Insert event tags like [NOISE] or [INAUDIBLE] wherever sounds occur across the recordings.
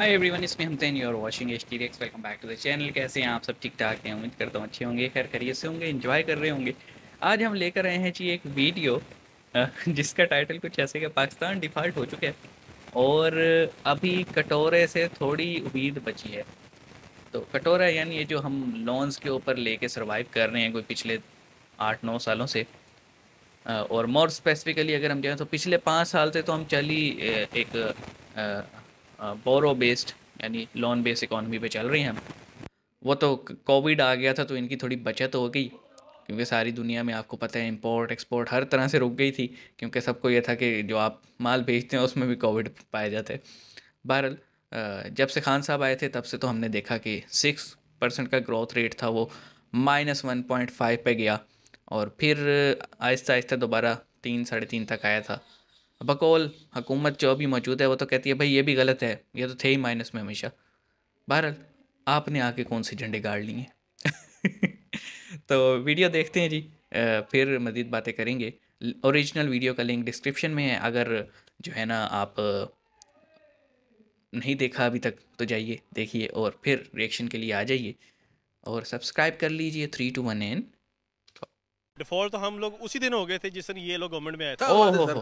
Hi everyone इसमें हम तेन यूर वॉशिंग एच टी welcome back to the channel कैसे हैं आप सब ठीक ठाक हैं उम्मीद करता हूँ अच्छे होंगे खैर खरीद से होंगे इन्जॉय कर रहे होंगे आज हम लेकर आए हैं जी एक वीडियो जिसका टाइटल कुछ ऐसे कि पाकिस्तान डिफ़ॉल्ट हो चुका है और अभी कटोरे से थोड़ी उम्मीद बची है तो कटोरा यानी ये जो हम लोन्स के ऊपर कर सर्वाइव कर रहे हैं कोई पिछले आठ नौ सालों से और मोर स्पेसिफिकली अगर हम जाएँ तो पिछले पाँच साल से तो हम चली एक बोरो बेस्ड यानी लोन बेस्ड इकॉनमी पे चल रही हैं वो तो कोविड आ गया था तो इनकी थोड़ी बचत हो गई क्योंकि सारी दुनिया में आपको पता है इंपोर्ट एक्सपोर्ट हर तरह से रुक गई थी क्योंकि सबको ये था कि जो आप माल भेजते हैं उसमें भी कोविड पाए जाते बहरहाल जब से खान साहब आए थे तब से तो हमने देखा कि सिक्स परसेंट का ग्रोथ रेट था वो माइनस वन पॉइंट फाइव पर गया और फिर आहिस्ता आहिस्ता दोबारा तीन साढ़े तीन तक आया था बकौल हकूमत जो अभी मौजूद है वो तो कहती है भाई ये भी गलत है ये तो थे ही माइनस में हमेशा बहरहाल आपने आके कौन से झंडे गाड़ लिए [LAUGHS] तो वीडियो देखते हैं जी फिर मज़ीद बातें करेंगे ओरिजिनल वीडियो का लिंक डिस्क्रिप्शन में है अगर जो है ना आप नहीं देखा अभी तक तो जाइए देखिए और फिर रिएक्शन के लिए आ जाइए और सब्सक्राइब कर लीजिए three two one in default तो हम लोग उसी दिन हो गए थे जिस दिन ये लोग गवर्नमेंट में आए थे ओ, ओह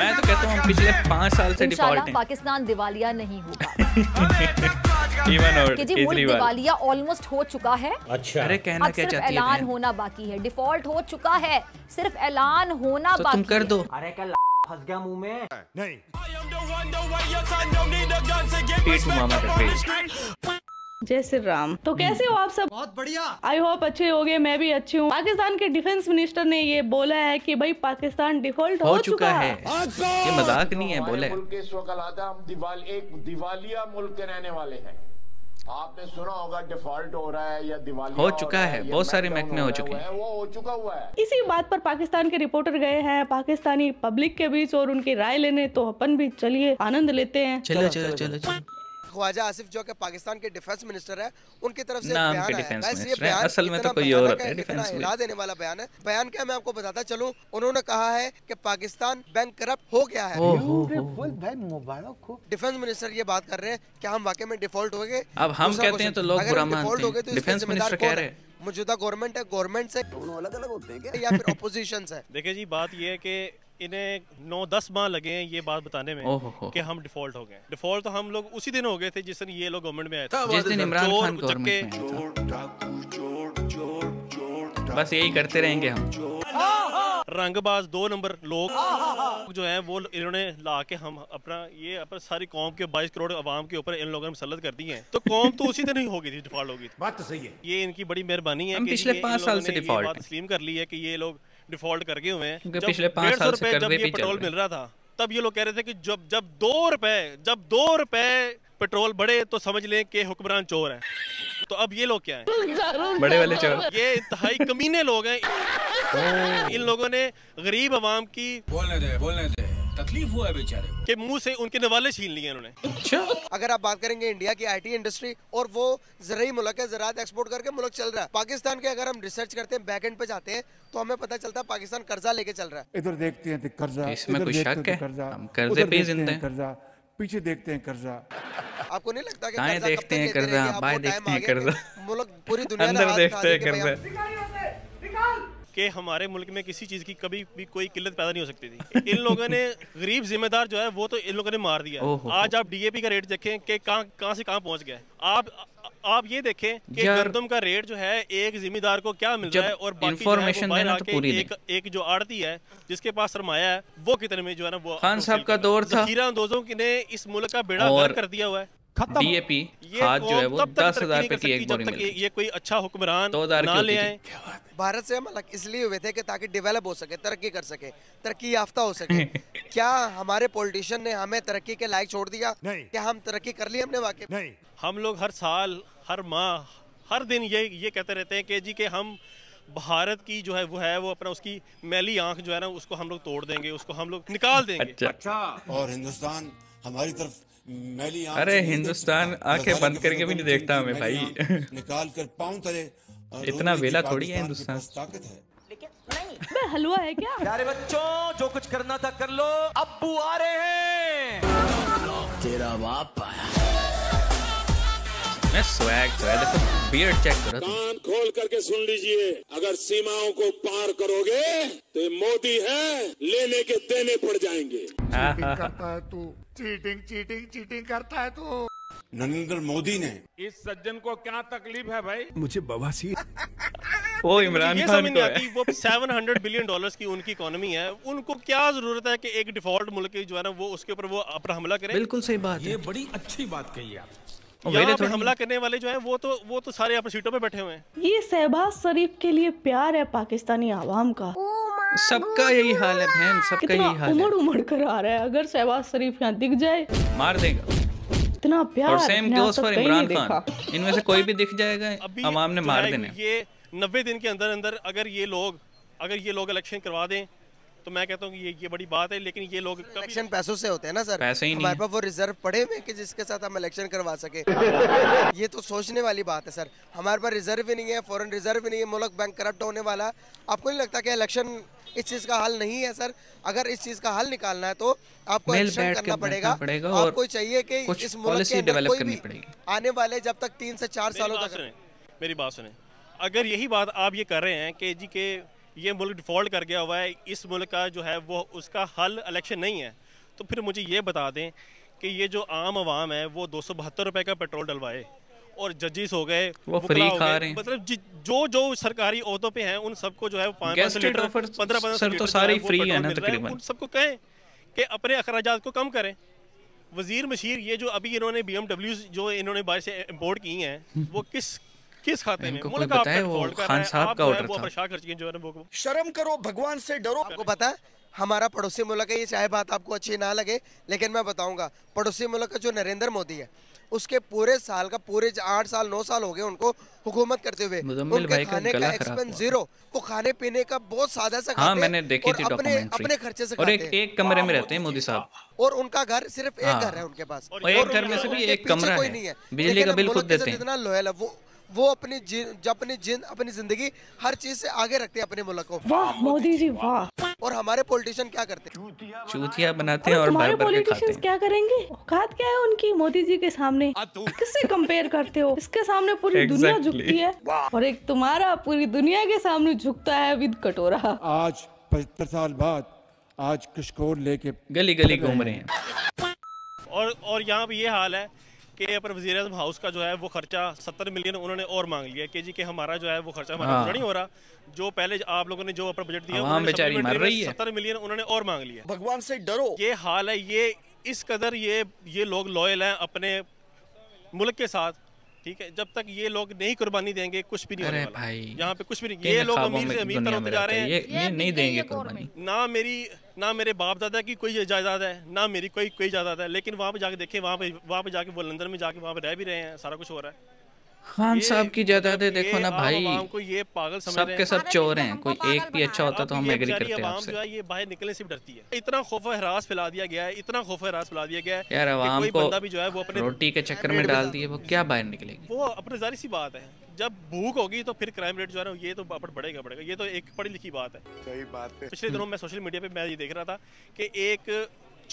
मैं तो कहता हूँ पिछले पांच साल से डिफॉल्ट हैं पाकिस्तान दिवालिया नहीं होगा [LAUGHS] कि जी दिवालिया ऑलमोस्ट हो चुका है अच्छा अरे कहना क्या चाहती है ऐलान होना बाकी है डिफॉल्ट हो चुका है सिर्फ ऐलान होना तो बाकी कर दो अरे कल फंस गया मुंह में नहीं जय श्री राम तो हम्म। कैसे हो आप सब बहुत बढ़िया आई होप अच्छे हो गए मैं भी अच्छी हूँ पाकिस्तान के डिफेंस मिनिस्टर ने ये बोला है कि भाई पाकिस्तान डिफॉल्ट हो, हो चुका, चुका है ये मजाक नहीं है बोले हम दिवाल एक दिवालिया मुल्क के रहने वाले हैं आपने सुना होगा डिफॉल्ट हो रहा है या दिवाली हो चुका हो है बहुत सारे महकमे हो, हो चुके हैं वो हो चुका हुआ है इसी बात पर पाकिस्तान के रिपोर्टर गए हैं पाकिस्तानी पब्लिक के बीच और उनकी राय लेने तो अपन भी चलिए आनंद लेते हैं चलो, चलो, चलो ख्वाजा आसिफ जो कि पाकिस्तान के डिफेंस मिनिस्टर है उनकी तरफ से बयान है ये बयान असल में तो कोई और है डिफेंस हिला देने वाला बयान है बयान क्या मैं आपको बताता चलूं उन्होंने कहा है कि पाकिस्तान बैंक करप्ट हो गया है भाई मुबारक हो डिफेंस मिनिस्टर ये बात कर रहे हैं क्या हम वाकई में डिफॉल्ट हो गए अब हम कहते हैं तो लोग बुरा मानते तो हैं डिफेंस मिनिस्टर कह रहे हैं मौजूदा गवर्नमेंट है गवर्नमेंट से दोनों अलग अलग होते हैं या फिर ऑपोजिशन से [LAUGHS] देखिए जी बात यह है कि इन्हें नौ दस माह लगे हैं ये बात बताने में कि हम डिफॉल्ट हो गए डिफॉल्ट तो हम लोग उसी दिन हो गए थे जिस दिन ये लोग गवर्नमेंट में आए थे बस यही करते रहेंगे हम रंगबाज दो नंबर लोग जो हैं वो इन्होंने ला के हम अपना ये अपना सारी कौम के 22 करोड़ आवाम के ऊपर इन लोगों ने मुसलत कर दी है तो कौम तो उसी दिन ही होगी थी डिफॉल्ट होगी बात तो सही है ये इनकी बड़ी मेहरबानी है हम कि पिछले पाँच साल से डिफॉल्ट तस्लीम कर ली है कि ये लोग डिफॉल्ट करके हुए हैं पिछले पाँच साल से जब ये पेट्रोल मिल रहा था तब ये लोग कह रहे थे कि जब जब दो रुपए जब दो रुपए पेट्रोल बढ़े तो समझ लें कि हुक्मरान चोर है तो अब ये लोग क्या है बड़े वाले चोर ये इंतहाई कमीने लोग हैं इन लोगों ने गरीब आवाम की बोलने दे बोलने दे तकलीफ हुआ है बेचारे के मुंह से उनके नवाले छीन लिए उन्होंने अच्छा अगर आप बात करेंगे इंडिया की आईटी इंडस्ट्री और वो जरिए मुल्क है जरात एक्सपोर्ट करके मुल्क चल रहा है पाकिस्तान के अगर हम रिसर्च करते हैं बैक एंड पे जाते हैं तो हमें पता चलता है पाकिस्तान कर्जा लेके चल रहा है इधर देखते हैं तो कर्जा तो कर्जा पीछे देखते हैं कर्जा आपको नहीं लगता कर्जा देखते हैं कर्जा बाहर देखते हैं कर्जा मुल्क पूरी दुनिया देखते हैं कर्जा कि हमारे मुल्क में किसी चीज़ की कभी भी कोई किल्लत पैदा नहीं हो सकती थी इन लोगों ने गरीब जिम्मेदार जो है वो तो इन लोगों ने मार दिया आज आप डीएपी का रेट देखें कि कहाँ कहाँ से कहाँ पहुँच गया आप आप ये देखें कि गंदम का रेट जो है एक जिम्मेदार को क्या मिल रहा है और इंफॉर्मेशन देना तो पूरी एक, एक जो आड़ती है जिसके पास सरमाया है वो कितने में जो है ना वो खान साहब का दौर था दोजों ने इस मुल्क का बेड़ा कर दिया हुआ है डीएपी खाद जो है वो दस हजार रुपए की एक बोरी मिल ये कोई अच्छा हुक्मरान दो हजार ना ले आए भारत से हम अलग इसलिए हुए थे कि ताकि डेवलप हो सके तरक्की कर सके तरक्की याफ्ता हो सके [LAUGHS] क्या हमारे पॉलिटिशियन ने हमें तरक्की के लायक छोड़ दिया क्या हम तरक्की कर ली हमने वाकई नहीं हम लोग हर साल हर माह हर दिन ये ये कहते रहते हैं कि जी के हम भारत की जो है वो है वो अपना उसकी मैली आंख जो है ना उसको हम लोग तोड़ देंगे उसको हम लोग निकाल देंगे अच्छा, अच्छा। और हिंदुस्तान हमारी तरफ अरे हिंदुस्तान आंखें बंद करके भी नहीं देखता हमें भाई [LAUGHS] निकाल कर पाँव तले इतना वेला थोड़ी है हिंदुस्तान ताकत है नहीं हलवा है क्या अरे बच्चों जो कुछ करना था कर लो अबू आ रहे हैं तेरा बाप आया मैं स्वैग स्वैग देखो चेक करो तो। कान खोल करके सुन लीजिए अगर सीमाओं को पार करोगे तो मोदी है लेने के देने पड़ जाएंगे करता है तू चीटिंग चीटिंग चीटिंग करता है तू नरेंद्र मोदी ने इस सज्जन को क्या तकलीफ है भाई मुझे बवासीर [LAUGHS] वो इमरान ये समझ नहीं तो वो 700 बिलियन डॉलर्स की उनकी इकोनॉमी है उनको क्या जरूरत है कि एक डिफॉल्ट मुल्क जो है ना वो उसके ऊपर वो अपना हमला करे बिल्कुल सही बात ये बड़ी अच्छी बात कही आप यहाँ पे हमला करने वाले जो हैं वो तो वो तो सारे यहाँ पर सीटों पे बैठे हुए हैं ये शहबाज शरीफ के लिए प्यार है पाकिस्तानी आवाम का सबका यही हाल है बहन सबका यही हाल उमड़ उमड़ कर आ रहा है अगर शहबाज शरीफ यहाँ दिख जाए मार देगा इतना प्यार सेम गोस पर इमरान खान इनमें से कोई भी दिख जाएगा [LAUGHS] अवाम ने मार देने ये नब्बे दिन के अंदर अंदर अगर ये लोग अगर ये लोग इलेक्शन करवा दें तो मैं कहता हूँ ये ये बड़ी बात है लेकिन ये लोग इलेक्शन पैसों से होते हैं ना सर पैसे ही नहीं वो रिजर्व पड़े हुए कि जिसके साथ हम इलेक्शन करवा सके [LAUGHS] ये तो सोचने वाली बात है सर हमारे पास रिजर्व ही नहीं है फॉरन रिजर्व भी नहीं है मुल्क बैंक करप्ट होने वाला आपको नहीं लगता कि इलेक्शन इस चीज़ का हल नहीं है सर अगर इस चीज़ का हल निकालना है तो आपको करना पड़ेगा, पड़ेगा आपको चाहिए कि इस मुल्क के अंदर कोई भी आने वाले जब तक तीन से चार सालों तक मेरी बात सुने अगर यही बात आप ये कर रहे हैं कि जी के ये मुल्क डिफ़ॉल्ट कर गया हुआ है इस मुल्क का जो है वो उसका हल इलेक्शन नहीं है तो फिर मुझे ये बता दें कि ये जो आम आवाम है वो दो सौ बहत्तर रुपये का पेट्रोल डलवाए और जजिस हो गए वो फ्री खा रहे हैं मतलब जो जो सरकारी अहदों पे हैं उन सबको जो है पंद्रह पंद्रह तो फ्री है ना तकरीबन उन सबको कहें कि अपने अखराज को कम करें वजीर मशीर ये जो अभी इन्होंने बी जो इन्होंने बाहर से इम्पोर्ट की हैं वो किस किस खाते में मुल्क का आपका वो खान साहब का ऑर्डर था जो है ना वो शर्म करो भगवान से डरो आपको पता है हमारा पड़ोसी मुल्क है ये चाहे बात आपको अच्छी ना लगे लेकिन मैं बताऊंगा पड़ोसी मुल्क का जो नरेंद्र मोदी है उसके पूरे साल का पूरे आठ साल नौ साल हो गए उनको हुकूमत करते हुए उनके खाने का एक्सपेंस जीरो वो खाने पीने का बहुत सादा सा हाँ, मैंने देखी थी अपने अपने खर्चे से और एक, एक कमरे में रहते हैं मोदी साहब और उनका घर सिर्फ एक हाँ। घर है उनके पास और एक घर में से भी एक कमरा कोई नहीं है बिजली का बिल खुद देते हैं इतना लोयल है वो वो अपनी जब अपनी जिन अपनी जिंदगी हर चीज से आगे रखते हैं अपने मुल्क को वाह मोदी जी वाह और हमारे पॉलिटिशियन क्या करते हैं चूतिया बनाते हैं और हमारे पॉलिटिशियंस क्या करेंगे औकात क्या है उनकी मोदी जी के सामने किससे कंपेयर करते हो इसके सामने पूरी दुनिया झुकती है और एक तुम्हारा पूरी दुनिया के सामने झुकता है विद कटोरा आज पचहत्तर साल बाद आज किशकोर लेके गली गली घूम रहे हैं और और यहाँ पे ये हाल है कि पर वजी अजम हाउस का जो है वो खर्चा सत्तर मिलियन उन्होंने और मांग लिया कि जी कि हमारा जो है वो खर्चा हमारा हाँ। नहीं हो रहा जो पहले आप लोगों ने जो अपना बजट दिया सत्तर मिलियन उन्होंने और मांग लिया भगवान से डरो ये हाल है ये इस कदर ये ये लोग लॉयल हैं अपने मुल्क के साथ ठीक है जब तक ये लोग नहीं कुर्बानी देंगे कुछ भी नहीं अरे भाई यहाँ पे कुछ भी नहीं ये लोग अमीर से अमीर तरह होते जा रहे हैं ये, ये नहीं देंगे कुर्बानी ना मेरी ना मेरे बाप दादा की कोई जायदाद है ना मेरी कोई कोई जायदाद है लेकिन वहाँ पे जाके देखे वहाँ पे वहाँ पे जाके वो लंदन में जाके वहाँ पे रह भी रहे हैं सारा कुछ हो रहा है खान साहब की मतलब जायदादे देखो ना भाई को ये पागल सब के सब चोर हैं कोई एक भी अच्छा होता तो हम एग्री करते हैं आपसे ये बाहर निकलने से डरती है इतना खौफ हरास फैला दिया गया है इतना खौफ हरास फैला दिया गया है यार आवाम को भी जो है वो अपने रोटी के चक्कर में डाल दिए वो क्या बाहर निकलेगी वो अपने जारी सी बात है जब भूख होगी तो फिर क्राइम रेट जो है ना ये तो बढ़ेगा बढ़ेगा ये तो एक पढ़ी लिखी बात है सही बात है पिछले दिनों मैं सोशल मीडिया पे मैं ये देख रहा था कि एक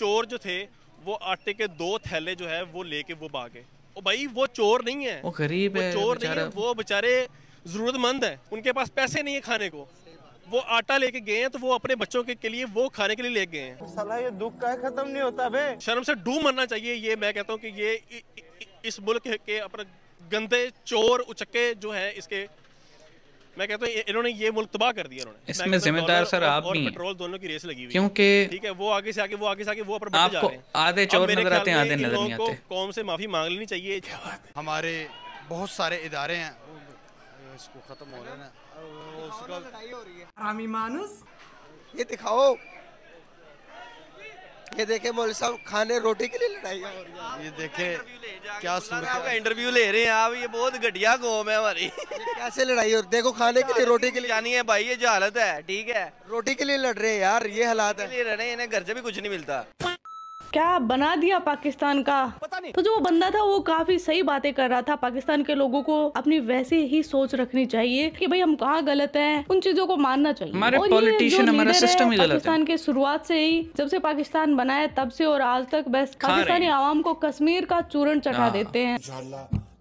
चोर जो थे वो आटे के दो थैले जो है वो लेके वो भागे भाई वो चोर नहीं है वो गरीब है चोर नहीं है वो बेचारे जरूरतमंद है उनके पास पैसे नहीं है खाने को वो आटा लेके गए हैं तो वो अपने बच्चों के, के लिए वो खाने के लिए लेके गए हैं सलाह ये दुख का खत्म नहीं होता बे शर्म से डूब मरना चाहिए ये मैं कहता हूँ कि ये इ, इ, इ, इस मुल्क के अपने गंदे चोर उचके जो है इसके मैं कहता हूँ इन्होंने ये मुल्क तबाह कर दिया इन्होंने इसमें जिम्मेदार सर आप और पेट्रोल दोनों की रेस लगी हुई क्योंकि ठीक है वो आगे से आगे वो आगे से आगे वो ऊपर बढ़ते जा रहे हैं आधे चोर नजर आते हैं आधे नजर नहीं आते कौम से माफी मांग लेनी चाहिए हमारे बहुत सारे इदारे हैं इसको खत्म हो रहा है है ना उसका हो रही रहे मानुस ये दिखाओ ये देखे मोल साहब खाने रोटी के लिए लड़ाई हो रही है ये देखे क्या सुन आपका इंटरव्यू ले रहे हैं आप ये बहुत घटिया गोम है हमारी कैसे लड़ाई हो देखो खाने के लिए रोटी के लिए जानी है भाई ये जो हालत है ठीक है रोटी के लिए लड़ रहे हैं यार ये हालात है लड़ रहे हैं इन्हें घर से भी कुछ नहीं मिलता क्या बना दिया पाकिस्तान का पाकिस्तानी तो जो वो बंदा था वो काफी सही बातें कर रहा था पाकिस्तान के लोगों को अपनी वैसे ही सोच रखनी चाहिए कि भाई हम कहाँ गलत है उन चीजों को मानना चाहिए हमारे पॉलिटिशियन हमारा सिस्टम ही गलत पाकिस्तान के शुरुआत से ही जब से पाकिस्तान बनाया तब से और आज तक बस पाकिस्तानी आवाम को कश्मीर का चूरण चढ़ा हाँ। देते हैं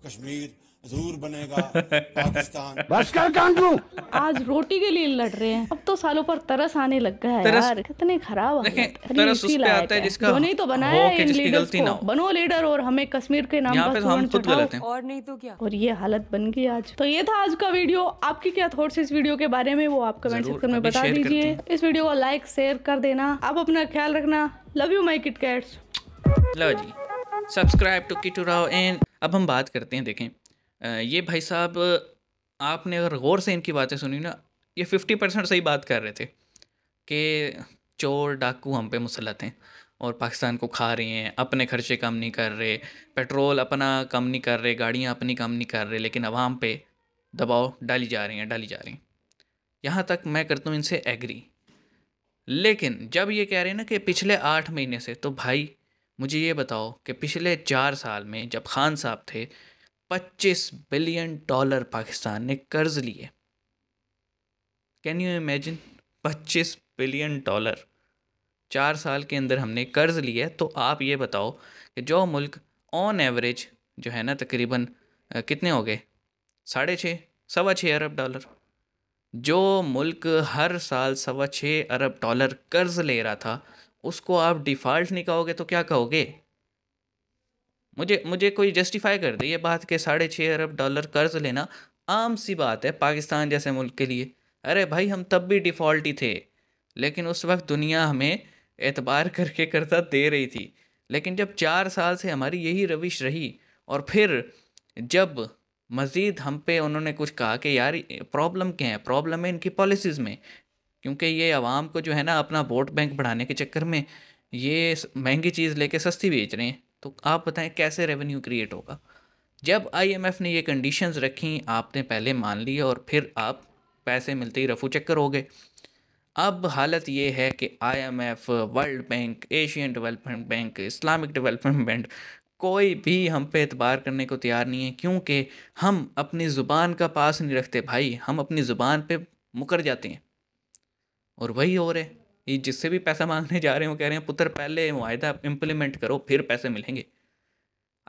कश्मीर जरूर बनेगा [LAUGHS] पाकिस्तान बस कर कांगू आज रोटी के लिए लड़ रहे हैं अब तो सालों पर तरस आने लग गया है तरस... यार कितने खराब तरस उस पे आता है जिसका नहीं तो बनाया है इन लीडर्स को बनो लीडर और हमें कश्मीर के नाम पर तो हम खुद गलत हैं और नहीं तो क्या और ये हालत बन गई आज तो ये था आज का वीडियो आपकी क्या थॉट्स इस वीडियो के बारे में वो आप कमेंट सेक्शन में बता दीजिए इस वीडियो को लाइक शेयर कर देना आप अपना ख्याल रखना love you my kit cats लो जी subscribe to Kittu Rao and अब हम बात करते हैं देखें ये भाई साहब आपने अगर गौर से इनकी बातें सुनी ना ये फिफ्टी परसेंट सही बात कर रहे थे कि चोर डाकू हम पे मुसलत हैं और पाकिस्तान को खा रहे हैं अपने खर्चे कम नहीं कर रहे पेट्रोल अपना कम नहीं कर रहे गाड़ियाँ अपनी कम नहीं कर रहे लेकिन आवाम पे दबाव डाली जा रही हैं डाली जा रही हैं यहाँ तक मैं करता हूँ इनसे एग्री लेकिन जब ये कह रहे हैं ना कि पिछले आठ महीने से तो भाई मुझे ये बताओ कि पिछले चार साल में जब खान साहब थे 25 बिलियन डॉलर पाकिस्तान ने कर्ज लिए can you imagine 25 billion dollar चार साल के अंदर हमने कर्ज लिया है तो आप ये बताओ कि जो मुल्क ऑन एवरेज जो है ना तकरीबन कितने हो गए साढ़े छः सवा छः अरब डॉलर जो मुल्क हर साल सवा छः अरब डॉलर कर्ज ले रहा था उसको आप डिफ़ॉल्ट नहीं कहोगे तो क्या कहोगे मुझे मुझे कोई जस्टिफाई कर दे ये बात के साढ़े छः अरब डॉलर कर्ज लेना आम सी बात है पाकिस्तान जैसे मुल्क के लिए अरे भाई हम तब भी डिफ़ॉल्ट ही थे लेकिन उस वक्त दुनिया हमें एतबार [LAUGHS] करके कर्जा दे रही थी लेकिन जब चार साल से हमारी यही रविश रही और फिर जब मज़ीद हम पे उन्होंने कुछ कहा कि यार प्रॉब्लम क्या है प्रॉब्लम है इनकी पॉलिसीज़ में क्योंकि ये आवाम को जो है ना अपना वोट बैंक बढ़ाने के चक्कर में ये महंगी चीज़ लेके सस्ती बेच रहे हैं तो आप बताएं कैसे रेवेन्यू क्रिएट होगा जब आईएमएफ ने ये कंडीशंस रखी आपने पहले मान लिया और फिर आप पैसे मिलते ही रफू चक्कर हो गए अब हालत ये है कि IMF World Bank Asian Development Bank Islamic Development Bank कोई भी हम पे एतबार करने को तैयार नहीं है क्योंकि हम अपनी ज़ुबान का पास नहीं रखते भाई हम अपनी ज़ुबान पे मुकर जाते हैं और वही हो रहे ये जिससे भी पैसा मांगने जा रहे हैं वो कह रहे हैं पुत्र पहले माहा इम्प्लीमेंट करो फिर पैसे मिलेंगे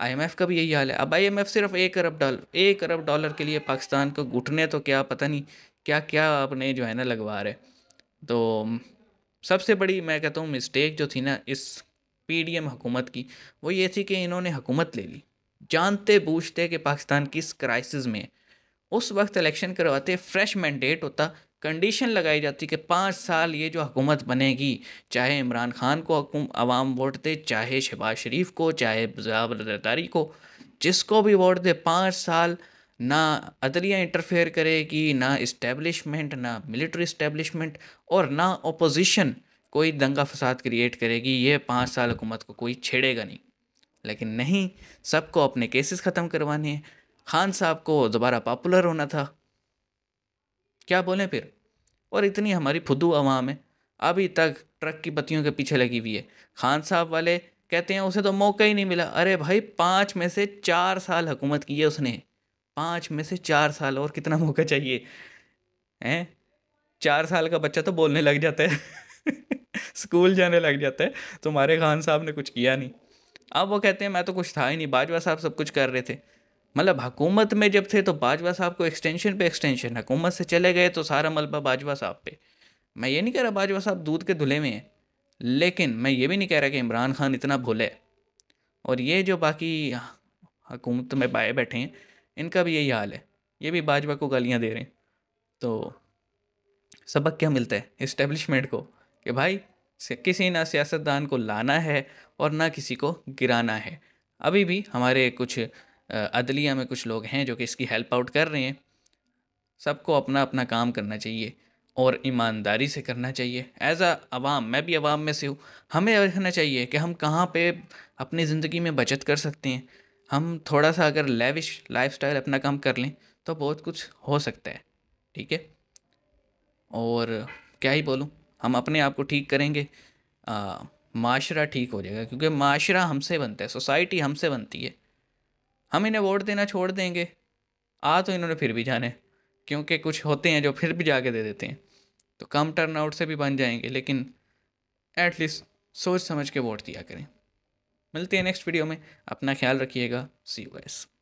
आईएमएफ का भी यही हाल है अब आईएमएफ सिर्फ एक अरब डॉलर एक अरब डॉलर के लिए पाकिस्तान को घुटने तो क्या पता नहीं क्या क्या अपने जो है ना लगवा रहे तो सबसे बड़ी मैं कहता हूँ मिस्टेक जो थी ना इस पी डी एम हुकूमत की वो ये थी कि इन्होंने हुकूमत ले ली जानते बूझते कि पाकिस्तान किस क्राइसिस में है उस वक्त इलेक्शन करवाते फ्रेश मैंडेट होता कंडीशन लगाई जाती है कि पाँच साल ये जो हुकूमत बनेगी चाहे इमरान खान को आवाम वोट दे चाहे शहबाज शरीफ को चाहे जयाबारी को जिसको भी वोट दे पाँच साल ना अदलिया इंटरफेयर करेगी ना इस्टेबलिशमेंट ना मिलिट्री इस्टेबलिशमेंट और ना अपोजिशन कोई दंगा फसाद क्रिएट करेगी ये पाँच साल हुकूमत को कोई छेड़ेगा नहीं लेकिन नहीं सबको अपने केसेस ख़त्म करवाने हैं खान साहब को दोबारा पॉपुलर होना था क्या बोलें फिर और इतनी हमारी फुदू आवाम है अभी तक ट्रक की बत्तियों के पीछे लगी हुई है खान साहब वाले कहते हैं उसे तो मौका ही नहीं मिला अरे भाई पाँच में से चार साल हुकूमत की है उसने पाँच में से चार साल और कितना मौका चाहिए हैं चार साल का बच्चा तो बोलने लग जाता है [LAUGHS] स्कूल जाने लग जाता है तुम्हारे खान साहब ने कुछ किया नहीं अब वो कहते हैं मैं तो कुछ था ही नहीं बाजवा साहब सब कुछ कर रहे थे मतलब हकूमत में जब थे तो बाजवा साहब को एक्सटेंशन पे एक्सटेंशन हकूमत से चले गए तो सारा मलबा बाजवा साहब पे मैं ये नहीं कह रहा बाजवा साहब दूध के धुले में हैं लेकिन मैं ये भी नहीं कह रहा कि इमरान खान इतना भोले और ये जो बाकी हकूमत में पाए बैठे हैं इनका भी यही हाल है ये भी बाजवा को गालियाँ दे रहे हैं तो सबक क्या मिलता है इस्टेब्लिशमेंट को कि भाई किसी ना सियासतदान को लाना है और ना किसी को गिराना है अभी भी हमारे कुछ अदलिया में कुछ लोग हैं जो कि इसकी हेल्प आउट कर रहे हैं सबको अपना अपना काम करना चाहिए और ईमानदारी से करना चाहिए एज़ आवाम मैं भी आवाम में से हूँ हमें रखना चाहिए कि हम कहाँ पे अपनी ज़िंदगी में बचत कर सकते हैं हम थोड़ा सा अगर लेविश लाइफस्टाइल अपना काम कर लें तो बहुत कुछ हो सकता है ठीक है और क्या ही बोलूँ हम अपने आप को ठीक करेंगे माशरा ठीक हो जाएगा क्योंकि माशरा हमसे बनता है सोसाइटी हमसे बनती है हम इन्हें वोट देना छोड़ देंगे आ तो इन्होंने फिर भी जाने क्योंकि कुछ होते हैं जो फिर भी जाके दे देते हैं तो कम टर्नआउट से भी बन जाएंगे लेकिन एटलीस्ट सोच समझ के वोट दिया करें मिलते हैं नेक्स्ट वीडियो में अपना ख्याल रखिएगा सी यू गाइस